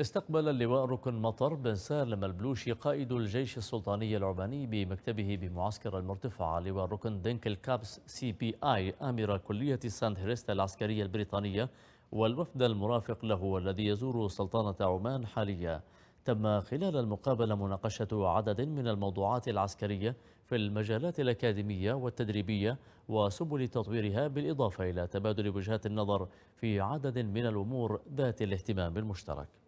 استقبل اللواء ركن مطر بن سالم البلوشي قائد الجيش السلطاني العماني بمكتبه بمعسكر المرتفع لواء ركن دنكل كابس سي بي اي امر كليه ساند هيرست العسكريه البريطانيه والوفد المرافق له الذي يزور سلطنه عمان حاليا تم خلال المقابله مناقشه عدد من الموضوعات العسكريه في المجالات الاكاديميه والتدريبيه وسبل تطويرها بالاضافه الى تبادل وجهات النظر في عدد من الامور ذات الاهتمام المشترك